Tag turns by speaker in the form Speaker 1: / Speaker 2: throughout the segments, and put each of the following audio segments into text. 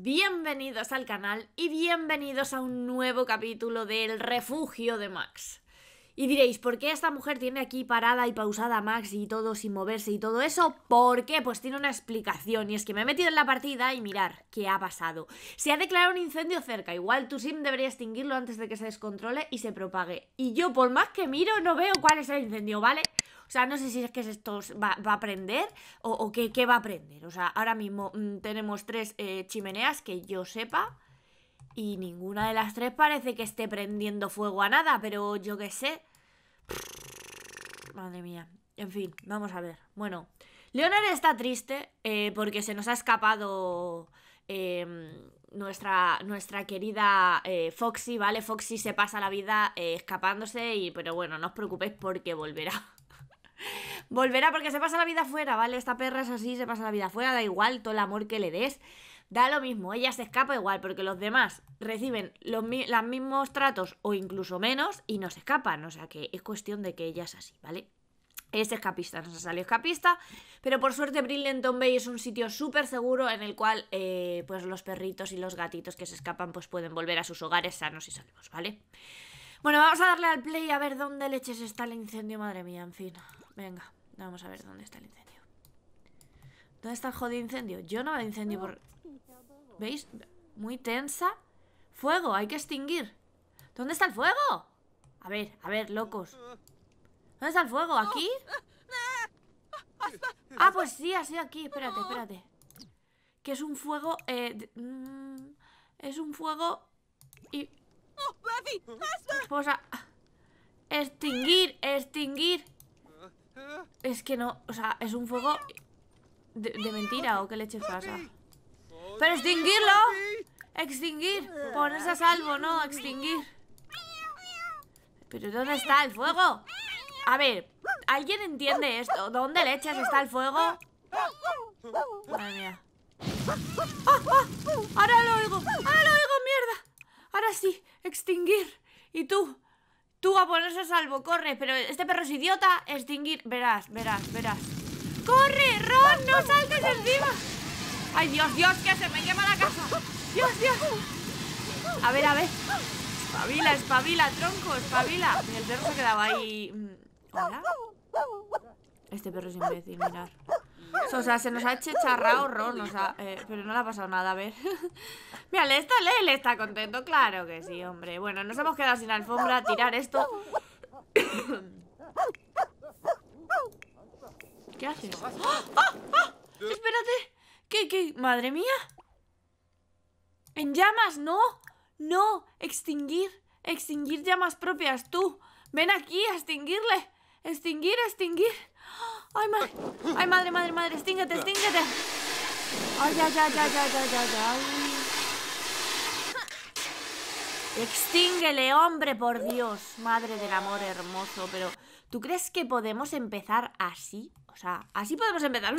Speaker 1: bienvenidos al canal y bienvenidos a un nuevo capítulo del refugio de Max. Y diréis, ¿por qué esta mujer tiene aquí parada y pausada Max y todo sin moverse y todo eso? ¿Por qué? Pues tiene una explicación y es que me he metido en la partida y mirar qué ha pasado. Se ha declarado un incendio cerca, igual tu sim debería extinguirlo antes de que se descontrole y se propague. Y yo por más que miro no veo cuál es el incendio, ¿vale? O sea, no sé si es que esto va, a prender o, qué, va a prender. O sea, ahora mismo mm, tenemos tres eh, chimeneas que yo sepa. Y ninguna de las tres parece que esté prendiendo fuego a nada, pero yo qué sé. Madre mía. En fin, vamos a ver. Bueno, Leonard está triste eh, porque se nos ha escapado em, nuestra, nuestra querida eh, Foxy, ¿vale? Foxy se pasa la vida eh, escapándose y, pero bueno, no os preocupéis porque volverá. volverá porque se pasa la vida afuera, ¿vale? Esta perra es así, se pasa la vida afuera, da igual todo el amor que le des. Da lo mismo, ella se escapa igual porque los demás reciben los, mismos tratos o incluso menos y no se escapan. O sea que es cuestión de que ella es así, ¿vale? es escapista, no se salió escapista, pero por suerte Brillenton Bay es un sitio súper seguro en el cual eh, pues los perritos y los gatitos que se escapan pues pueden volver a sus hogares sanos y salvos, ¿vale? Bueno, vamos a darle al play a ver dónde leches está el incendio, madre mía, en fin. Venga, vamos a ver dónde está el incendio. ¿Dónde está el jodido incendio? Yo no veo incendio por... ¿Veis? Muy tensa. ¡Fuego! Hay que extinguir. ¿Dónde está el fuego? A ver, a ver, locos. ¿Dónde está el fuego? ¿Aquí? Ah, pues sí, ha sido aquí. Espérate, espérate. Que es un fuego... Eh, mm, es un fuego... Y... Esposa... Pues extinguir, extinguir. Es que no... O sea, es un fuego... De, mentira o qué leche pasa. Pero extinguirlo. Extinguir. Ponerse a salvo, ¿no? Extinguir. Pero ¿dónde está el fuego? A ver, ¿alguien entiende esto? ¿Dónde le echas? está el fuego? Madre mía. Ah, ah, ahora lo oigo. Ahora lo oigo, mierda. Ahora sí, extinguir. ¿Y tú? Tú a ponerse a salvo, corre. Pero este perro es idiota. Extinguir. Verás, verás, verás. ¡Corre, Ron! ¡No saltes encima! Ay, Dios, Dios, que se me lleva la casa. Dios, Dios. A ver, a ver. Espabila, espabila, tronco, espabila. El perro se quedaba ahí. Mm, ¿Hola? Este perro es imbécil, mirar. O sea, se nos ha hecho charra horror, o sea... Eh, pero no le ha pasado nada, a ver. Mira, le está, le, está contento, claro que sí, hombre. Bueno, nos hemos quedado sin alfombra, a tirar esto. ¿Qué haces? ¡Oh, espérate ¿Qué, qué? ¿Madre mía? ¿En llamas? ¡No! ¡No! ¡Extinguir! ¡Extinguir llamas propias! ¡Tú! ¡Ven aquí a extinguirle! ¡Extinguir! ¡Extinguir! ¡Ay, madre! ¡Ay, madre, madre, madre! ¡Extíngate! ¡Extíngate! ¡Ay, ya, ya, ya, ya, hombre, por Dios! Madre del amor hermoso, pero... ¿Tú crees que podemos empezar así? O sea, así podemos empezar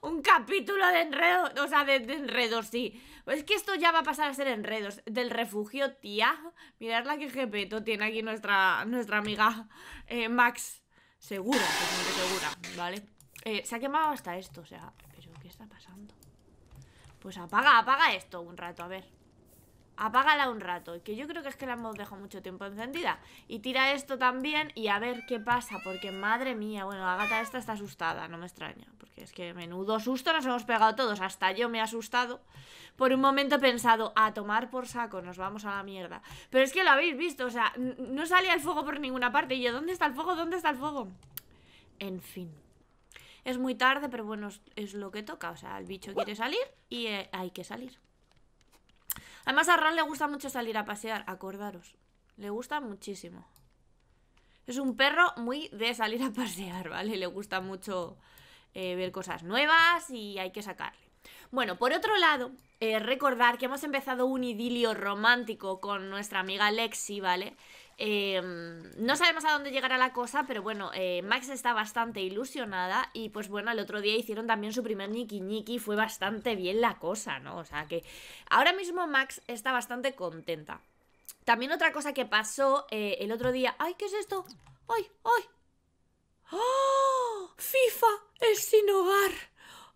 Speaker 1: un, capítulo de enredos, o sea, de, enredos, sí. Es que esto ya va a pasar a ser enredos. Del refugio, tía. Mirad la que jepeto tiene aquí nuestra, nuestra amiga eh, Max. Segura, segura, ¿vale? Eh, se ha quemado hasta esto, o sea, pero ¿qué está pasando? Pues apaga, apaga esto un rato, a ver apágala un rato, que yo creo que es que la hemos dejado mucho tiempo encendida. Y tira esto también y a ver qué pasa, porque madre mía, bueno, la gata esta está asustada, no me extraña, porque es que menudo susto nos hemos pegado todos, hasta yo me he asustado. Por un momento he pensado, a tomar por saco, nos vamos a la mierda. Pero es que lo habéis visto, o sea, no salía el fuego por ninguna parte, y yo, ¿dónde está el fuego? ¿Dónde está el fuego? En fin. Es muy tarde, pero bueno, es lo que toca, o sea, el bicho quiere salir y eh, hay que salir. Además a Ron le gusta mucho salir a pasear, acordaros. Le gusta muchísimo. Es un perro muy de salir a pasear, ¿vale? Le gusta mucho eh, ver cosas nuevas y hay que sacarle. Bueno, por otro lado, eh, recordar que hemos empezado un idilio romántico con nuestra amiga Lexi, ¿vale? Em, no sabemos a dónde llegará la cosa, pero bueno, eh, Max está bastante ilusionada y pues bueno, el otro día hicieron también su primer niki niki, fue bastante bien la cosa, ¿no? O sea que ahora mismo Max está bastante contenta. También otra cosa que pasó eh, el otro día, ¡ay, qué es esto! ¡Ay, ay! ¡Oh! ¡FIFA! ¡Es sin hogar!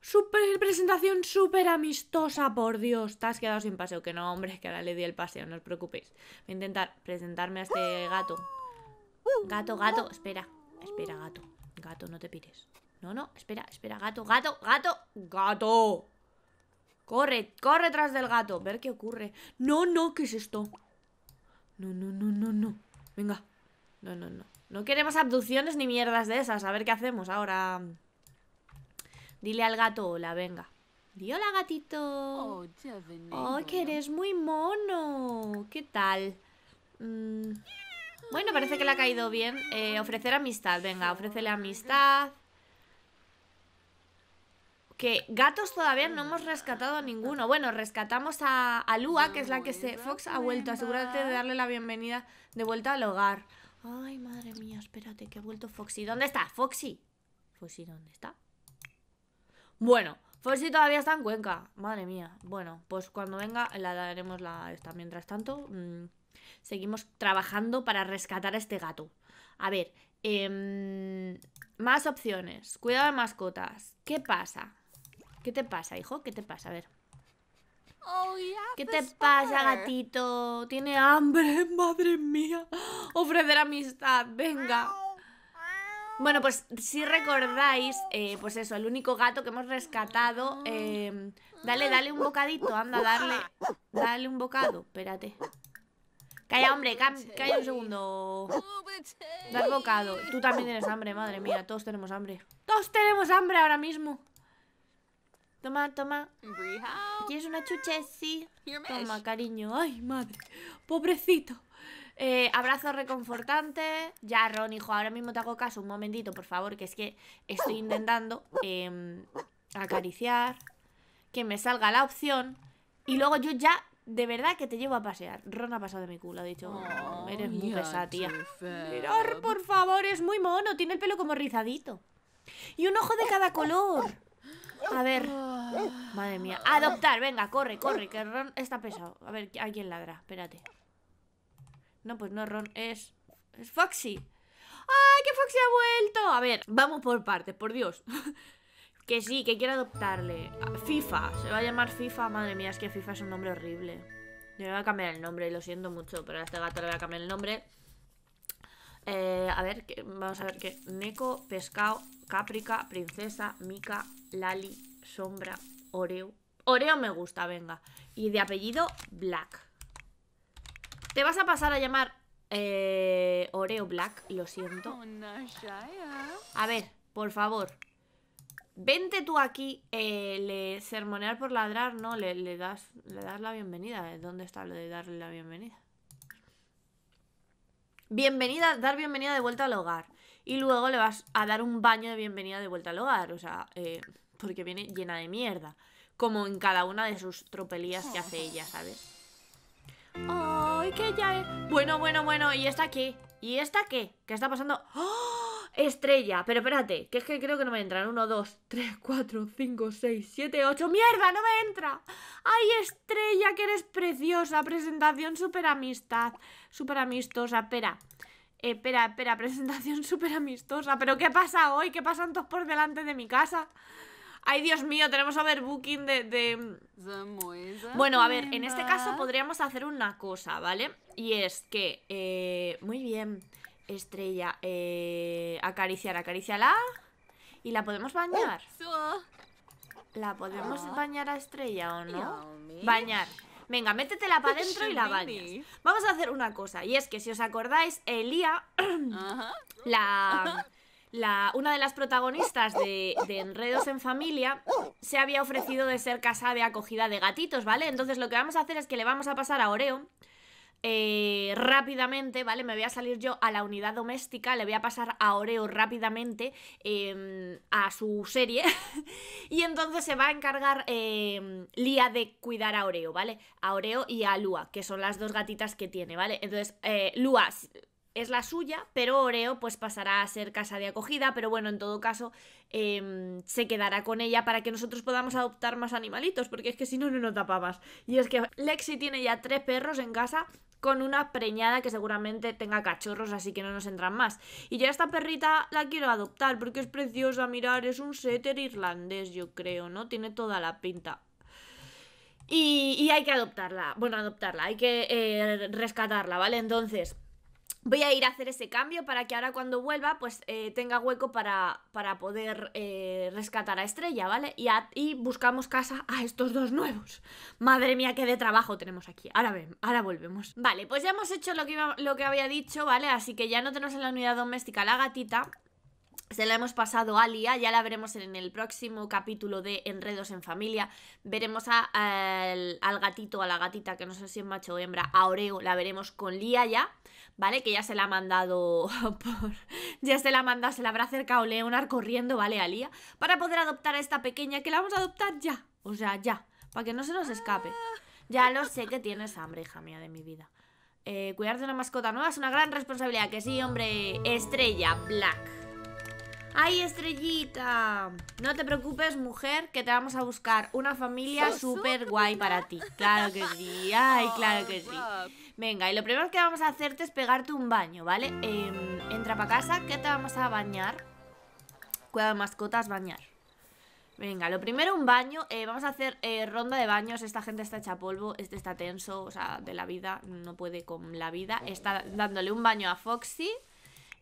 Speaker 1: Super presentación súper amistosa, por Dios. Te has quedado sin paseo. Que no, hombre, que ahora le di el paseo, no os preocupéis. Voy a intentar presentarme a este gato. Gato, gato, espera. Espera, gato. Gato, no te pires. No, no, espera, espera, gato, gato, gato, gato. Corre, corre tras del gato. Ver qué ocurre. No, no, ¿qué es esto? No, no, no, no, no. Venga. No, no, no. No queremos abducciones ni mierdas de esas. A ver qué hacemos ahora. Dile al gato hola, venga. Di hola, gatito. Oh, que eres muy mono. ¿Qué tal? Mm.
Speaker 2: Bueno, parece que le ha caído
Speaker 1: bien. Eh, ofrecer amistad, venga, ofrécele amistad. Que gatos todavía no hemos rescatado a ninguno. Bueno, rescatamos a, a Lua, que es la que se... Fox ha vuelto. Asegúrate de darle la bienvenida de vuelta al hogar. Ay, madre mía, espérate, que ha vuelto Foxy. ¿Dónde está? Foxy. Foxy, ¿dónde está? Bueno, si todavía está en Cuenca. Madre mía. Bueno, pues cuando venga la daremos la esta. Mientras tanto, mm, seguimos trabajando para rescatar a este gato. A ver, em, más opciones. Cuidado de mascotas. ¿Qué pasa? ¿Qué te pasa, hijo? ¿Qué te pasa? A ver. Oh, ¿Qué te pasa, gatito? Tiene hambre, madre mía. Ofrecer amistad, venga. Bueno, pues si recordáis, eh, pues eso, el único gato que hemos rescatado. Em, dale, dale un bocadito, anda, dale. Dale un bocado, espérate. Calla, hombre, calla un segundo. Dar bocado. Tú también tienes hambre, madre mía, todos tenemos hambre. Todos tenemos hambre ahora mismo. Toma, toma. ¿Quieres una chuche? Sí. Toma, cariño. Ay, madre. Pobrecito. Eh, abrazo reconfortante. Ya, Ron, hijo, ahora mismo te hago caso. Un momentito, por favor, que es que estoy intentando em, acariciar. Que me salga la opción. Y luego yo ya, de verdad, que te llevo a pasear. Ron ha pasado de mi culo, ha dicho. Oh, eres muy pesada, tía. por favor, es muy mono. Tiene el pelo como rizadito. Y un ojo de cada color. A ver. Ah. Madre mía. Adoptar, venga, corre, corre, que Ron está pesado. A ver, ¿a quién ladra? Espérate. No, pues no Ron, es. Es Foxy. ¡Ay, que Foxy ha vuelto! A ver, vamos por partes, por Dios. que sí, que quiero adoptarle. FIFA, se va a llamar FIFA. Madre mía, es que FIFA es un nombre horrible. Yo le voy a cambiar el nombre, lo siento mucho, pero a este gato le voy a cambiar el nombre. Eh, a ver, vamos a ver qué. Neko, Pescado, Caprica, Princesa, Mica, Lali, Sombra, Oreo. Oreo me gusta, venga. Y de apellido, Black. Te vas a pasar a llamar eh, Oreo Black, lo siento. Oh, a ver, por favor. Vente tú aquí, eh, le sermonear por ladrar, ¿no? Le, das, le das la bienvenida. ¿Eh? ¿Dónde está lo de darle la bienvenida? Bienvenida, dar bienvenida de vuelta al hogar. Y luego le vas a dar un baño de bienvenida de vuelta al hogar. O sea, porque viene llena de mierda. Como en cada una de sus tropelías que hace ella, ¿sabes? Oh que ya Bueno, bueno, bueno, ¿y esta qué? ¿Y esta qué? ¿Qué está pasando? ¡Oh! Estrella, pero espérate, que es que creo que no me entran Uno, dos, tres, cuatro, cinco, seis, siete, ocho ¡Mierda, no me entra! ¡Ay, estrella, que eres preciosa! Presentación súper amistad Súper amistosa, eh, espera Espera, espera, presentación súper amistosa ¿Pero qué pasa hoy? ¿Qué pasan todos por delante de mi casa? Ay, Dios mío, tenemos overbooking de... de... ¿eh? Bueno, a ver, en este caso podríamos hacer una cosa, ¿vale? Y es que... Eh, muy bien, estrella. Eh, acariciar, acariciala. Y la podemos uh. bañar. ¿La podemos ah. bañar a estrella o no? Bañar. Venga, métetela para adentro y la bañas. Vamos a hacer una cosa, y es que si os acordáis, Elía, la una de las protagonistas de, Enredos en Familia se había ofrecido de ser casa de acogida de gatitos, ¿vale? Entonces lo que vamos a hacer es que le vamos a pasar a Oreo eh, rápidamente, ¿vale? Me voy a salir yo a la unidad doméstica, le voy a pasar a Oreo rápidamente em, a su serie y entonces se va a encargar eh, Lía de cuidar a Oreo, ¿vale? A Oreo y a Lua, que son las dos gatitas que tiene, ¿vale? Entonces, eh, Lua es la suya, pero Oreo pues pasará a ser casa de acogida, pero bueno, en todo caso em, se quedará con ella para que nosotros podamos adoptar más animalitos, porque es que si no, no nos tapabas. Y es que Lexi tiene ya tres perros en casa con una preñada que seguramente tenga cachorros, así que no nos entran más. Y ya esta perrita la quiero adoptar porque es preciosa, mirar, es un setter irlandés, yo creo, ¿no? Tiene toda la pinta. Y, hay que adoptarla, bueno, adoptarla, hay que eh, rescatarla, ¿vale? Entonces voy a ir a hacer ese cambio para que ahora cuando vuelva pues eh, tenga hueco para, para poder eh, rescatar a Estrella, ¿vale? Y, y, buscamos casa a estos dos nuevos. Madre mía, qué de trabajo tenemos aquí. Ahora, ven, ahora volvemos. Vale, pues ya hemos hecho lo que, lo que había dicho, ¿vale? Así que ya no tenemos en la unidad doméstica la gatita se la hemos pasado a Lía ya la veremos en el próximo capítulo de Enredos en Familia. Veremos al, gatito, a la gatita, que no sé si es macho o hembra, a Oreo, la veremos con Lía ya, ¿vale? Que ya se la ha mandado por... ya se la ha mandado, se la habrá acercado Leonard corriendo, ¿vale? A Lía para poder adoptar a esta pequeña, que la vamos a adoptar ya, o sea, ya, para que no se nos escape. Ya lo sé que tienes hambre, hija mía de mi vida. Eh, cuidar de una mascota nueva es una gran responsabilidad, que sí, hombre, estrella, Black. ¡Ay, estrellita! No te preocupes, mujer, que te vamos a buscar una familia súper guay para ti. Claro que sí, ay, claro que sí. Venga, y lo primero que vamos a hacerte es pegarte un baño, ¿vale? Em, entra para casa, que te vamos a bañar. Cuidado mascotas, bañar. Venga, lo primero un baño, eh, vamos a hacer eh, ronda de baños, esta gente está hecha polvo, este está tenso, o sea, de la vida, no puede con la vida, está dándole un baño a Foxy,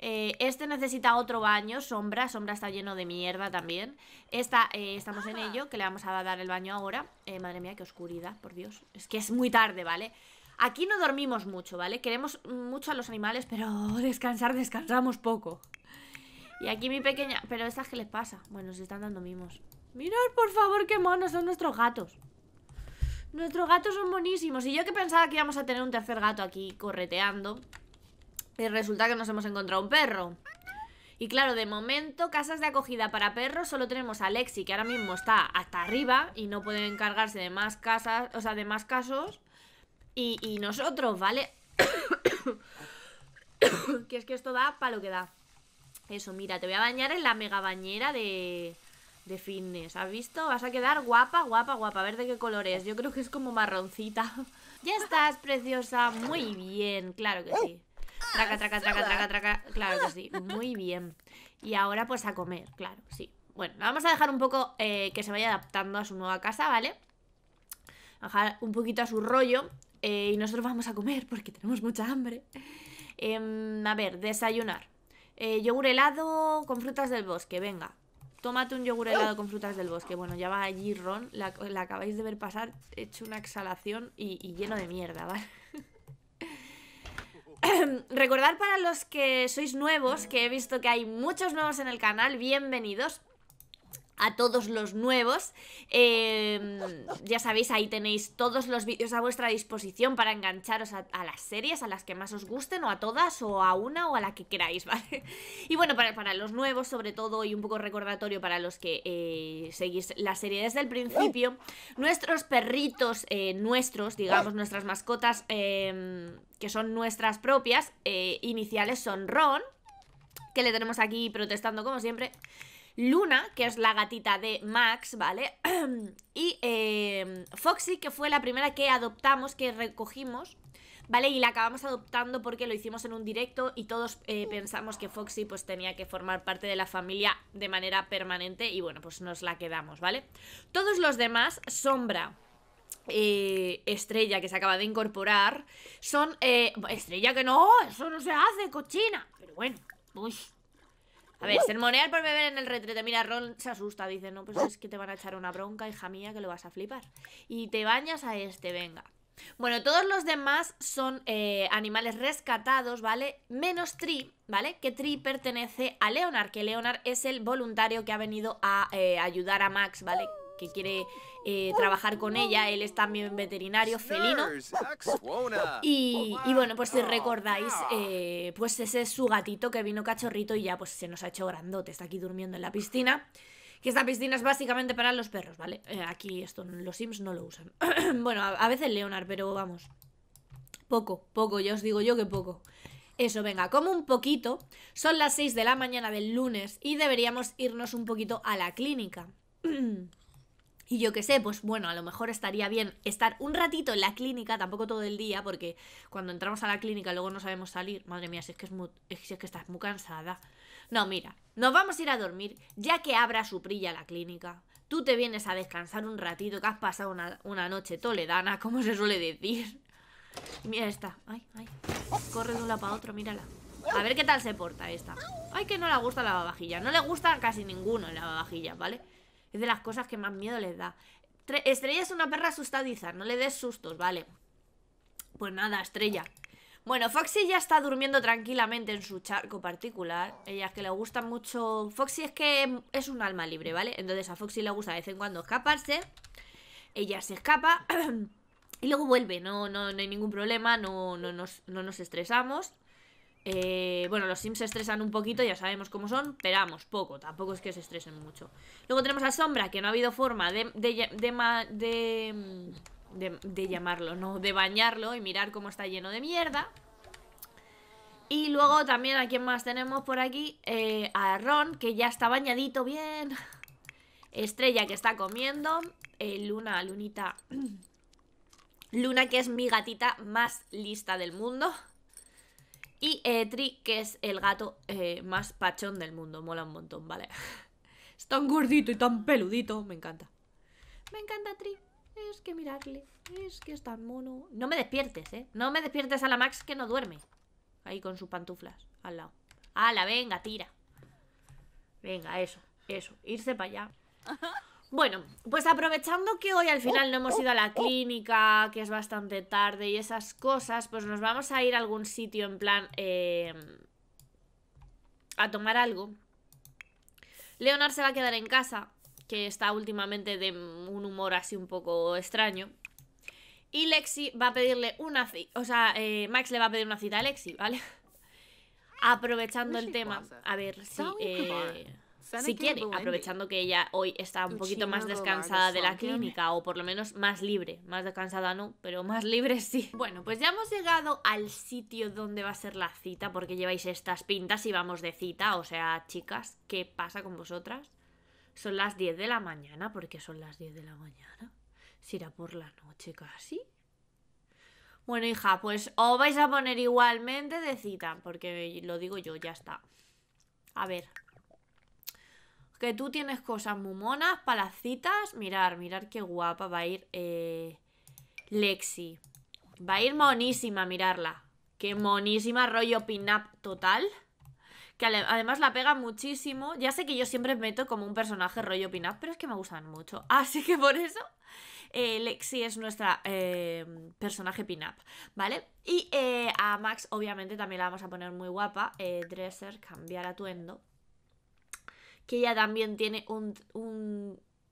Speaker 1: eh, este necesita otro baño, Sombra. Sombra está lleno de mierda también. Esta, eh, estamos en ah. ello, que le vamos a dar el baño ahora. Eh, madre mía, qué oscuridad, por Dios. Es que es muy tarde, ¿vale? Aquí no dormimos mucho, ¿vale? Queremos mucho a los animales, pero descansar, descansamos poco. Y aquí mi pequeña... Pero estas ¿qué les pasa. Bueno, se están dando mimos. Mirad, por favor, qué monos son nuestros gatos. Nuestros gatos son monísimos Y yo que pensaba que íbamos a tener un tercer gato aquí correteando. Y resulta que nos hemos encontrado un perro. Y claro, de momento, casas de acogida para perros solo tenemos a Lexi, que ahora mismo está hasta arriba y no puede encargarse de más casas, o sea, de más casos. Y, nosotros, ¿vale? que es que esto da para lo que da. Eso, mira, te voy a bañar en la mega bañera de, de fitness. ¿Has visto? Vas a quedar guapa, guapa, guapa. A ver de qué color es. Yo creo que es como marroncita. ya estás, preciosa. Muy bien, claro que sí. Traca, traca, traca, traca, traca. Claro que sí. Muy bien. Y ahora pues a comer, claro, sí. Bueno, vamos a dejar un poco eh, que se vaya adaptando a su nueva casa, ¿vale? Bajar un poquito a su rollo. Eh, y nosotros vamos a comer porque tenemos mucha hambre. Em, a ver, desayunar. Eh, yogur helado con frutas del bosque, venga. Tómate un yogur helado con frutas del bosque. Bueno, ya va allí Ron. La, acabáis de ver pasar hecho una exhalación y, y lleno de mierda, ¿vale? Recordar para los que sois nuevos, que he visto que hay muchos nuevos en el canal, bienvenidos a todos los nuevos. Em, ya sabéis, ahí tenéis todos los vídeos a vuestra disposición para engancharos a, las series, a las que más os gusten, o a todas, o a una, o a la que queráis, ¿vale? Y bueno, para, para los nuevos, sobre todo, y un poco recordatorio para los que eh, seguís la serie desde el principio, nuestros perritos, eh, nuestros, digamos, nuestras mascotas, em, que son nuestras propias, eh, iniciales son Ron, que le tenemos aquí protestando como siempre. Luna, que es la gatita de Max, ¿vale? y eh, Foxy, que fue la primera que adoptamos, que recogimos, ¿vale? Y la acabamos adoptando porque lo hicimos en un directo y todos eh, mm. pensamos que Foxy pues tenía que formar parte de la familia de manera permanente y bueno, pues nos la quedamos, ¿vale? Todos los demás, Sombra, eh, estrella que se acaba de incorporar son... estrella que no, eso no se hace, cochina. Pero bueno, pues... A ver, sermonear por beber en el retrete. Mira, Ron se asusta, dice, no, pues es que te van a echar una bronca, hija mía, que lo vas a flipar. Y te bañas a este, venga. Bueno, todos los demás son eh, animales rescatados, ¿vale? Menos Tri, ¿vale? Que Tri pertenece a Leonard, que Leonard es el voluntario que ha venido a eh, ayudar a Max, ¿vale? que quiere eh, trabajar con ella. Él es también veterinario felino. Y, oh, bueno, pues si recordáis, ah. eh, pues ese es su gatito que vino cachorrito y ya pues se nos ha hecho grandote. Está aquí durmiendo en la piscina. Que esta piscina es básicamente para los perros, ¿vale? Eh, aquí esto los Sims no lo usan. bueno, a, veces Leonard, pero vamos. Poco, poco, ya os digo yo que poco. Eso, venga, como un poquito. Son las 6 de la mañana del lunes y deberíamos irnos un poquito a la clínica. Y yo qué sé, pues bueno, a lo mejor estaría bien estar un ratito en la clínica, tampoco todo el día, porque cuando entramos a la clínica luego no sabemos salir. Madre mía, si es que, es estás muy cansada. No, mira, nos vamos a ir a dormir ya que abra su prilla la clínica. Tú te vienes a descansar un ratito, que has pasado una, noche toledana, como se suele decir. Mira esta. Ay, ay. Corre de una para otra, mírala. A ver qué tal se porta esta. Ay, que no le gusta la babajilla No le gusta casi ninguno en la babajilla ¿vale? Es de las cosas que más miedo les da. Estrella es una perra asustadiza, no le des sustos, vale. Pues nada, Estrella. Bueno, Foxy ya está durmiendo tranquilamente en su charco particular. Ella es que le gusta mucho... Foxy es que es un alma libre, ¿vale? Entonces a Foxy le gusta de vez en cuando escaparse. Ella se escapa y luego vuelve. No, no, hay ningún problema, no, no, nos, no nos estresamos. Eh, bueno, los sims se estresan un poquito, ya sabemos cómo son, pero vamos, poco, tampoco es que se estresen mucho. Luego tenemos a Sombra, que no ha habido forma de, de, de, de, llamarlo, no, de bañarlo y mirar cómo está lleno de mierda. Y luego también a quien más tenemos por aquí, eh, a Ron, que ya está bañadito bien. Estrella que está comiendo. Eh, Luna, Lunita. Luna que es mi gatita más lista del mundo. Y Tri, que es el gato eh, más pachón del mundo. Mola un montón, ¿vale? es tan gordito y tan peludito. Me encanta. Me encanta Tri. Es que mirarle. Es que es tan mono. No me despiertes, ¿eh? No me despiertes a la Max que no duerme. Ahí con sus pantuflas al lado. ¡Hala, venga, tira! Venga, eso, eso. Irse para allá. Bueno, pues aprovechando que hoy al final no hemos ido a la clínica, que es bastante tarde y esas cosas, pues nos vamos a ir a algún sitio en plan eh, a tomar algo. Leonard se va a quedar en casa, que está últimamente de un humor así un poco extraño. Y Lexi va a pedirle una cita, o sea, eh, Max le va a pedir una cita a Lexi, ¿vale? Aprovechando el tema, a ver si si quiere, aprovechando que ella hoy está un poquito más descansada de la ¿eh? clínica o por lo menos más libre, más descansada no, pero más libre sí. Bueno, pues ya hemos llegado al sitio donde va a ser la cita porque lleváis estas pintas y vamos de cita, o sea, chicas, ¿qué pasa con vosotras? Son las 10 de la mañana, porque son las 10 de la mañana. era por la noche casi? Bueno, hija, pues os vais a poner igualmente de cita, porque lo digo yo, ya está. A ver, que tú tienes cosas muy monas para Mirar, mirar qué guapa va a ir eh, Lexi. Va a ir monísima, mirarla. Qué monísima, rollo pin-up total. Que además la pega muchísimo. Ya sé que yo siempre meto como un personaje rollo pin-up, pero es que me gustan mucho. Así que por eso eh, Lexi es nuestra eh, personaje pin-up, ¿vale? Y a Max obviamente también la vamos a poner muy guapa. dresser, cambiar atuendo que ella también tiene un,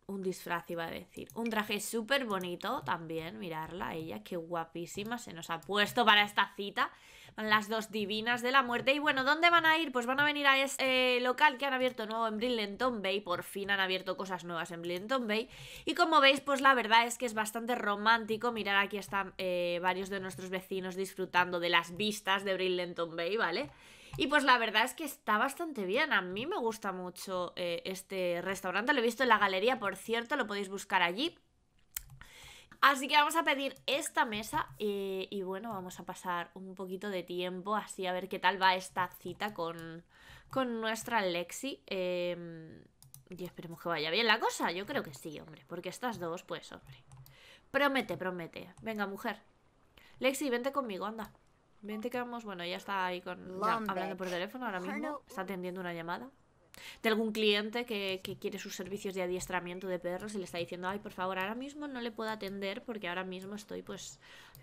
Speaker 1: disfraz, iba a decir. Un traje súper bonito también, mirarla, ella, qué guapísima se nos ha puesto para esta cita. Van las dos divinas de la muerte. Y bueno, ¿dónde van a ir? Pues van a venir a ese eh, local que han abierto nuevo en Brillenton Bay. Por fin han abierto cosas nuevas en Brillenton Bay. Y como veis, pues la verdad es que es bastante romántico. Mirar aquí están eh, varios de nuestros vecinos disfrutando de las vistas de Brillenton Bay, ¿vale? vale y pues la verdad es que está bastante bien. A mí me gusta mucho eh, este restaurante. Lo he visto en la galería, por cierto, lo podéis buscar allí. Así que vamos a pedir esta mesa eh, y bueno, vamos a pasar un poquito de tiempo así a ver qué tal va esta cita con, con nuestra Lexi. Em, y esperemos que vaya bien la cosa. Yo creo que sí, hombre, porque estas dos, pues, hombre. Promete, promete. Venga, mujer. Lexi, vente conmigo, anda vamos, bueno, ya está ahí con, hablando por teléfono ahora mismo. Está atendiendo una llamada de algún cliente que, que, quiere sus servicios de adiestramiento de perros y le está diciendo, ay, por favor, ahora mismo no le puedo atender porque ahora mismo estoy, pues,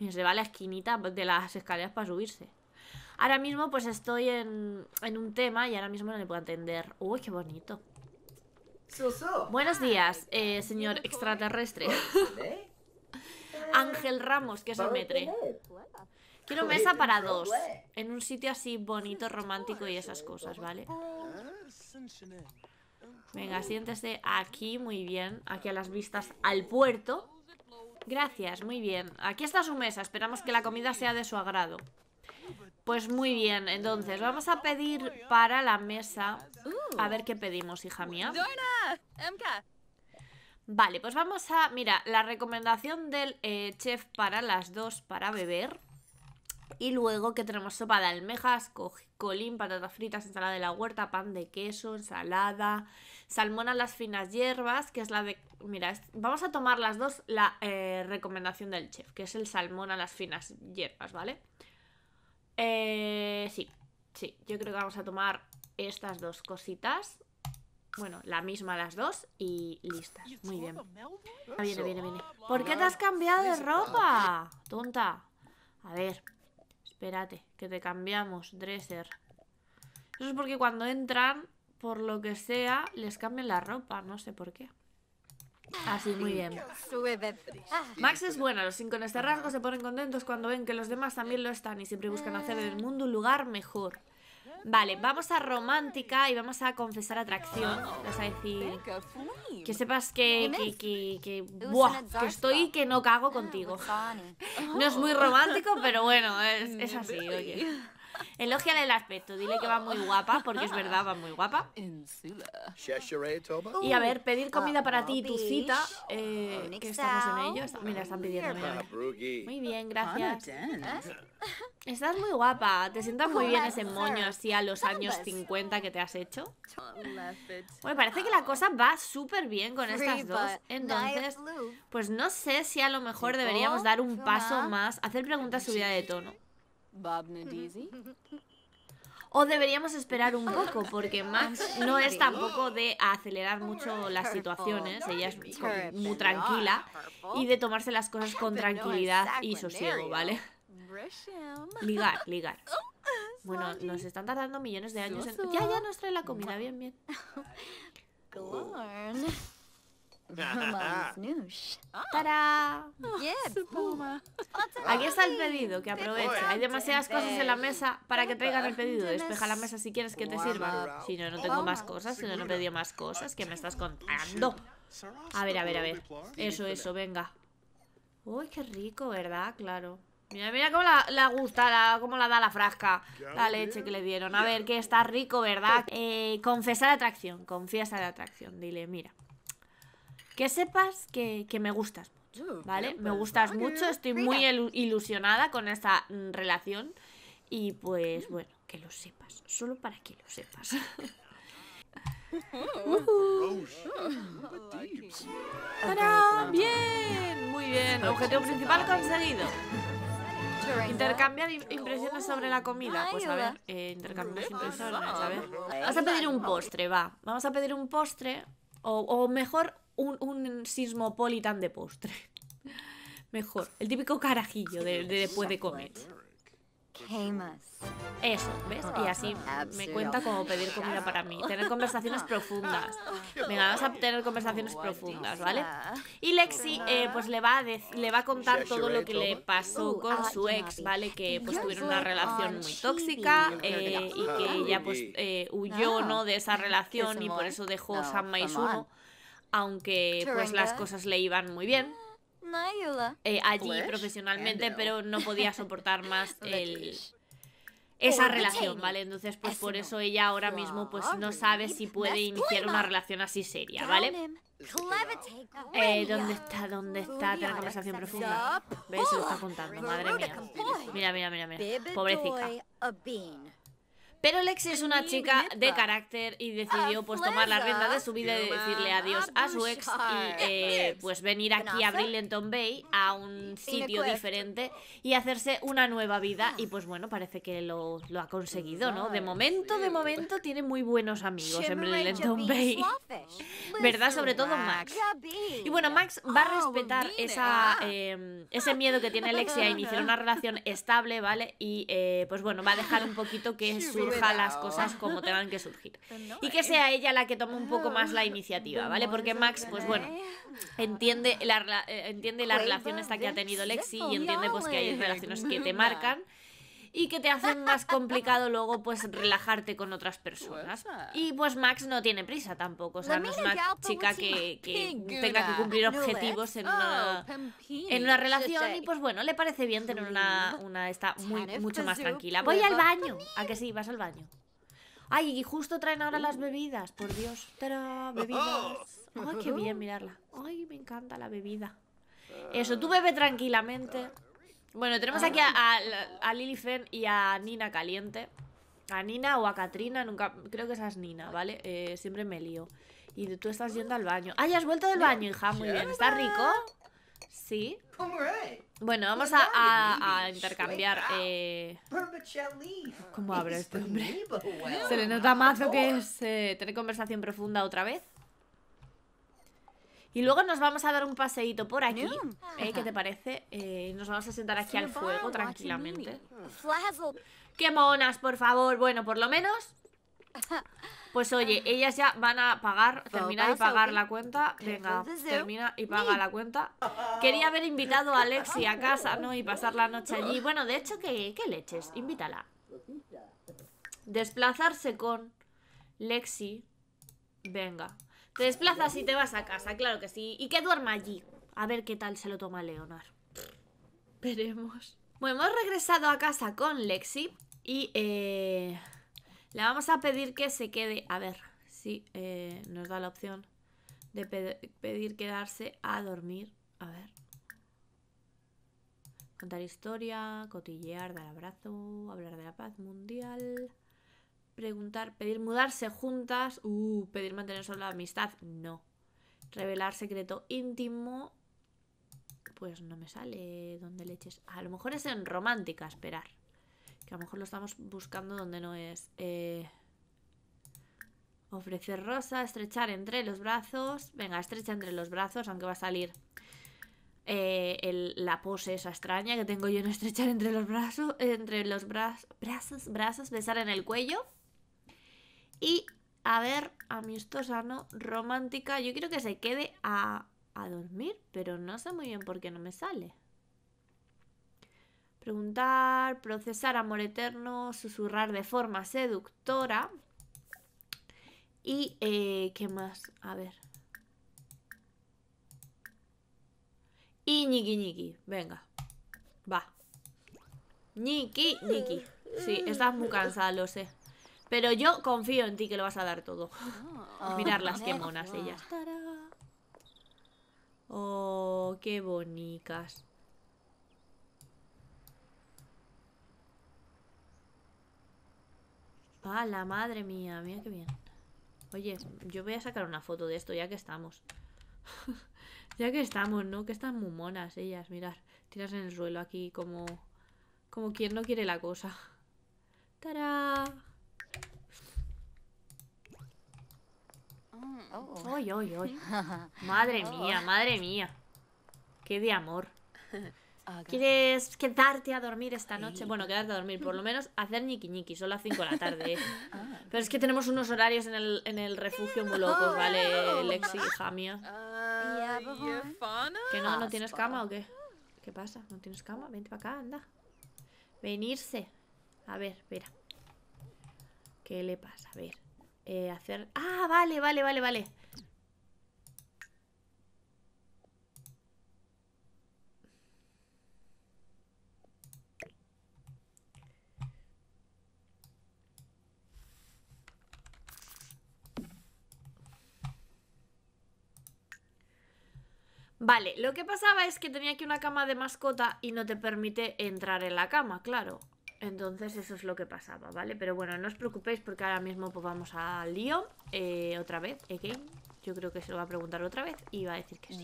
Speaker 1: se va a la esquinita de las escaleras para subirse. Ahora mismo, pues, estoy en, en un tema y ahora mismo no le puedo atender. Uy, qué bonito. Buenos días, eh, señor extraterrestre. Ángel Ramos, que es el metre
Speaker 2: Quiero mesa para dos.
Speaker 1: En un sitio así bonito, romántico y esas cosas, ¿vale? Venga, siéntese aquí, muy bien. Aquí a las vistas al puerto. Gracias, muy bien. Aquí está su mesa. Esperamos que la comida sea de su agrado. Pues muy bien, entonces vamos a pedir para la mesa. A ver qué pedimos, hija mía. Vale, pues vamos a... Mira, la recomendación del eh, chef para las dos para beber y luego que tenemos sopa de almejas, colín, patatas fritas, ensalada de la huerta, pan de queso, ensalada, salmón a las finas hierbas, que es la de... Mira, vamos a tomar las dos la eh, recomendación del chef, que es el salmón a las finas hierbas, ¿vale? Eh, sí, sí, yo creo que vamos a tomar estas dos cositas. Bueno, la misma las dos y listas. Muy bien. Ah, viene, viene, viene. ¿Por qué te has cambiado de ropa? Tonta. A ver, Espérate, que te cambiamos, dresser. Eso es porque cuando entran, por lo que sea, les cambian la ropa. No sé por qué. Así, muy bien. Max es bueno. los cinco en este rasgo se ponen contentos cuando ven que los demás también lo están y siempre buscan hacer del mundo un lugar mejor. Vale, vamos a romántica y vamos a confesar atracción. Ah, Vas a decir que sepas que, que, que, que, estoy que no cago ah, contigo. No es muy romántico, pero bueno, es, es así, oye elogiale el aspecto, dile que va muy guapa, porque es verdad, va muy guapa. Y a ver, pedir comida ah, para ti y tu cita, eh, que estamos en ello. Mira, están pidiendo. Muy bien, gracias. Estás muy guapa, te sientas muy bien ese moño así a los años 50 que te has hecho. Bueno, parece que la cosa va súper bien con estas dos. Entonces, pues no sé si a lo mejor deberíamos dar un paso más, hacer preguntas subida de tono. O deberíamos esperar un poco, porque Max no es tampoco de acelerar mucho las situaciones, ella es muy tranquila y de tomarse las cosas con tranquilidad y sosiego, ¿vale? Ligar, ligar. Bueno, nos están tardando millones de años en... Ya, ya nos trae la comida, bien, bien. para Aquí ah, ah, está el pedido, que aproveche Hay demasiadas cosas en la mesa para que traigan el pedido. Despeja la mesa si quieres que te sirva. Si no, no tengo oh. más cosas. Si no, no pedí más cosas. ¿Qué me estás contando? A ver, a ver, a ver. Eso, eso, venga. Uy, qué rico, ¿verdad? Claro. Mira, mira cómo la, gusta, la, cómo la da la frasca, la leche que le dieron. A ver, que está rico, ¿verdad? Eh, confiesa la atracción, confiesa la atracción. Dile, mira, que sepas que, que me gustas mucho, ¿vale? Me pues, gustas mucho, estoy muy ilusionada con esta mm, relación y pues mm. bueno, que lo sepas, solo para que lo sepas. ¡Bien! Muy bien. Objetivo principal conseguido. Intercambiar impresiones sobre la comida. Pues a ver, eh, impresiones, a ver. Vamos a pedir un postre, va. Vamos a pedir un postre. O, o mejor, un, sismopolitan de postre. Mejor, el típico carajillo de, de después de comer. Eso, ¿ves? Y así ah, me cuenta como pedir comida para mí. Tener conversaciones profundas. Venga, vamos a tener conversaciones profundas, ¿vale? Y Lexi, eh, pues le va, a le va a contar todo lo que le pasó con ah, su ex, ¿vale? Que pues tuvieron una relación muy tóxica ah, eh, y que ella pues eh, huyó, ¿no? De esa relación y por eso dejó San Maisuno aunque pues las cosas le iban muy bien. Mm, eh, allí pues, profesionalmente, pero no podía soportar más el, esa relación, ¿vale? Entonces, pues por eso ella ahora mismo pues no sabe si puede iniciar una relación así seria, ¿vale? Eh, ¿Dónde está? ¿Dónde está? Tiene conversación profunda. ¿Ves? Se lo está contando, madre mía. Mira, mira, mira, mira. Pobrecita. Pero Lexi es una chica de carácter y ah, decidió pues tomar la rienda de su vida y decirle adiós a su ex y eh, pues venir aquí a Brillenton Bay, a un sitio diferente y hacerse una nueva vida. Y pues bueno, parece que lo, ha conseguido, ¿no? De momento, de momento tiene muy buenos amigos en Brillenton Bay. ¿Verdad? Sobre todo Max. Y bueno, Max va a oh, respetar em, ese miedo que tiene Lexi a iniciar una relación estable, ¿vale? Y eh, pues bueno, va a dejar un poquito que su las cosas como tengan que surgir. Y que sea ella la que tome un poco más la ah, iniciativa, ¿vale? Porque Max, pues bueno, entiende la, eh, entiende la relación esta que ha tenido Lexi y entiende pues que hay relaciones que te marcan y que te hacen más complicado luego pues relajarte con otras personas. Y pues Max no tiene prisa tampoco, o sea, no es una chica que, tenga que cumplir objetivos en una, oh, en una relación y pues bueno, le parece bien tener una, una está muy, mucho más tranquila. Voy al baño, a que sí, vas al baño. Ay, y justo traen ahora las bebidas, por Dios. ¡Tarán! Bebidas. Ay, qué bien mirarla. Ay, me encanta la bebida. Eso, tú bebe tranquilamente. Bueno, tenemos ah, aquí a, a, Lilifen y a Nina Caliente. A Nina o a Katrina, nunca. Creo que esa es Nina, ¿vale? Eh, siempre me lío. Y tú estás yendo al baño. ¡Ah, ya has vuelto del baño, hija! Muy bien, ¿estás rico? Sí. Bueno, vamos a, intercambiar. Eh... ¿Cómo abre este hombre? Se le nota mazo que oh. es eh, tener conversación profunda otra vez. Y luego nos vamos a dar un paseíto por aquí. Eh, ¿Qué te parece? Eh, nos vamos a sentar aquí al fuego tranquilamente. ¡Qué monas, por favor! Bueno, por lo menos... Pues oye, ah. ellas ya van a pagar, terminar y pagar la cuenta. Venga, termina y paga la cuenta. Quería haber invitado a Lexi a casa, ¿no? Y pasar la noche allí. Bueno, de hecho, ¿qué, qué leches? Invítala. Desplazarse con Lexi. Venga, te desplazas y te vas a casa, claro que sí. Y que duerma allí. A ver qué tal se lo toma Leonor. Veremos. Bueno, hemos regresado a casa con Lexi y eh, le vamos a pedir que se quede. A ver si eh, nos da la opción de pedir quedarse a dormir. A ver. Contar historia, cotillear, dar abrazo, hablar de la paz mundial preguntar, pedir mudarse juntas, uh, pedir mantener solo la amistad, no. Revelar secreto íntimo, pues no me sale donde leches. A lo mejor es en romántica, esperar. Que a lo mejor lo estamos buscando donde no es. Eh, ofrecer rosa, estrechar entre los brazos. Venga, estrecha entre los brazos, aunque va a salir eh, la pose esa extraña que tengo yo en estrechar entre los brazos, entre los brazos, brazos, brazos, besar en el cuello. Y, a ver, amistosa, no, romántica. Yo quiero que se quede a, a dormir, pero no sé muy bien por qué no me sale. Preguntar, procesar amor eterno, susurrar de forma seductora. Y, eh, ¿qué más? A ver. Y ñiqui ñiqui, venga. Va. Ñiqui ñiqui. Sí, estás muy cansada, lo sé. Pero yo confío en ti que lo vas a dar todo. Ah. Mirarlas, qué monas ellas. Oh, qué bonitas. A la madre mía, mira qué bien. Oye, yo voy a sacar una foto de esto ya que estamos. ya que estamos, ¿no? Que están muy monas ellas, mirad. Tiras en el suelo aquí como... Como quien no quiere la cosa. ¡Tará! Oh. madre oh. mía, madre mía. Qué de amor. Ah, ¿Quieres quedarte a dormir esta noche? Bueno, quedarte a dormir, por lo menos hacer ñiqui ñiqui, son las 5 de la tarde. Ah. Pero es que tenemos unos horarios en el, en el refugio muy oh. locos, ¿vale, Lexi, hija mía? ¿Que no, no tienes cama o qué? ¿Qué pasa? ¿No tienes cama? Vente para acá, anda. Venirse. A ver, espera. ¿Qué le pasa? A ver. Eh, hacer... Ah, vale, vale, vale, vale. Vale, lo que pasaba es que tenía aquí una cama de mascota y no te permite entrar en la cama, claro. Entonces eso es lo que pasaba, ¿vale? Pero bueno, no os preocupéis porque ahora mismo pues, vamos a lío eh, otra vez, ¿eh, again. Yo creo que se lo va a preguntar otra vez y va a decir que sí.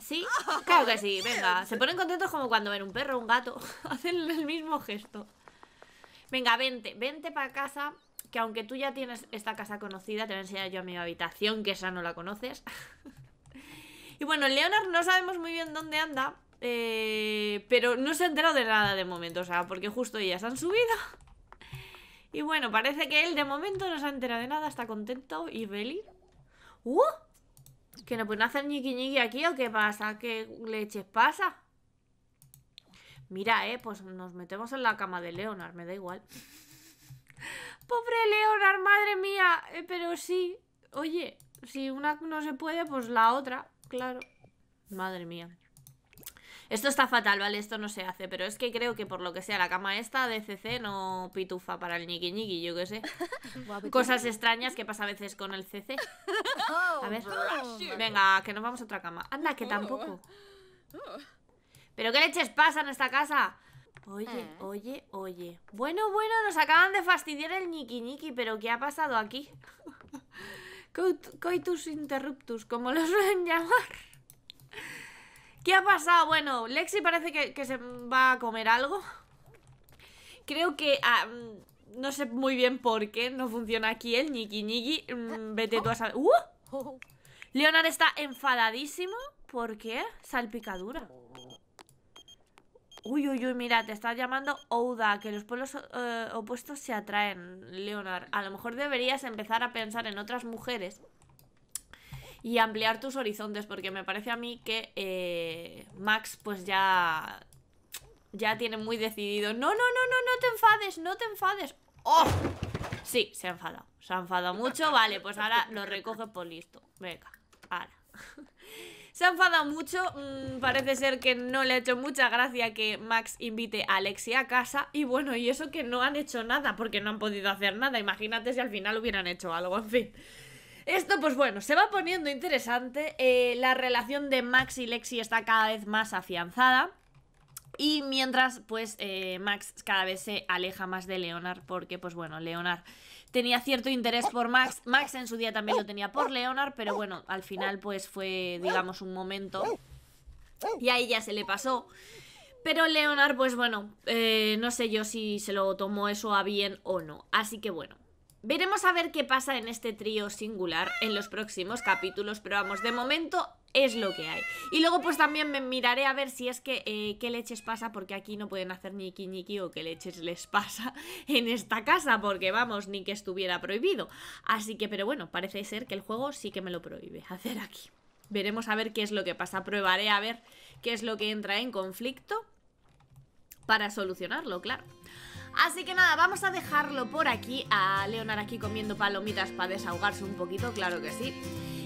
Speaker 1: ¿Sí? Claro que sí, venga. Se ponen contentos como cuando ven un perro o un gato. Hacen el mismo gesto. Venga, vente, vente para casa. Que aunque tú ya tienes esta casa conocida, te voy a enseñar yo a mi habitación, que esa no la conoces. y bueno, Leonard no sabemos muy bien dónde anda. Eh, pero no se ha enterado de nada de momento, o sea, porque justo ellas han subido. Y bueno, parece que él de momento no se ha enterado de nada, está contento y feliz. ¡Uh! ¿Que no pueden hacer ñiqui ñiqui aquí o qué pasa? ¿Qué leches pasa? Mira, eh, pues nos metemos en la cama de Leonard, me da igual. Pobre Leonard, madre mía. Eh, pero sí, oye, si una no se puede, pues la otra, claro. Madre mía. Esto está fatal, ¿vale? Esto no se hace, pero es que creo que por lo que sea, la cama esta de CC no pitufa para el ñiqui niqui yo qué sé. Cosas extrañas que pasa a veces con el CC. Oh, a ver. Venga, que nos vamos a otra cama. Anda, que oh. tampoco. Oh. ¿Pero qué leches pasa en esta casa? Oye, eh. oye, oye. Bueno, bueno, nos acaban de fastidiar el ñiqui ñiqui, pero ¿qué ha pasado aquí? Coitus interruptus, como los suelen llamar. ¿Qué ha pasado? Bueno, Lexi parece que, se va a comer algo. Creo que... Ah, mm, no sé muy bien por qué no funciona aquí el ñiqui ñiqui. Mm, vete tú a ¡Uh! Leonard está enfadadísimo. ¿Por qué? Salpicadura. Uy, uy, uy, mira, te está llamando Oda. que los pueblos eh, opuestos se atraen, Leonard. A lo mejor deberías empezar a pensar en otras mujeres y ampliar tus horizontes, porque me parece a mí que eh, Max pues ya, ya tiene muy decidido, no, no, no, no, no te enfades, no te enfades. ¡Oh! Sí, se ha enfadado, se ha enfadado mucho, vale, pues ahora lo recoge por listo. Venga, ahora. Se ha enfadado mucho, mm, parece ser que no le ha hecho mucha gracia que Max invite a Alexia a casa y bueno, y eso que no han hecho nada porque no han podido hacer nada, imagínate si al final hubieran hecho algo, en fin. Esto, pues bueno, se va poniendo interesante. Eh, la relación de Max y Lexi está cada vez más afianzada. Y mientras, pues, eh, Max cada vez se aleja más de Leonard porque, pues bueno, Leonard tenía cierto interés por Max. Max en su día también lo tenía por Leonard, pero bueno, al final, pues, fue, digamos, un momento. Y ahí ya se le pasó. Pero Leonard, pues bueno, eh, no sé yo si se lo tomó eso a bien o no. Así que bueno, Veremos a ver qué pasa en este trío singular en los próximos capítulos, pero vamos, de momento es lo que hay. Y luego pues también me miraré a ver si es que eh, qué leches pasa, porque aquí no pueden hacer ni niqui o qué leches les pasa en esta casa, porque vamos, ni que estuviera prohibido. Así que, pero bueno, parece ser que el juego sí que me lo prohíbe hacer aquí. Veremos a ver qué es lo que pasa, probaré a ver qué es lo que entra en conflicto para solucionarlo, claro. Así que nada, vamos a dejarlo por aquí A Leonar aquí comiendo palomitas para desahogarse un poquito, claro que sí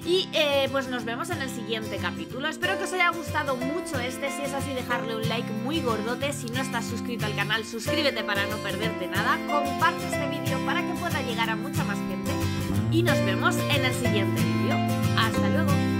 Speaker 1: y eh, pues nos vemos en el siguiente capítulo. Espero que os haya gustado mucho este. Si es así, dejarle un like muy gordote. Si no estás suscrito al canal, suscríbete para no perderte nada. Comparte este vídeo para que pueda llegar a mucha más gente. Y nos vemos en el siguiente vídeo. Hasta luego.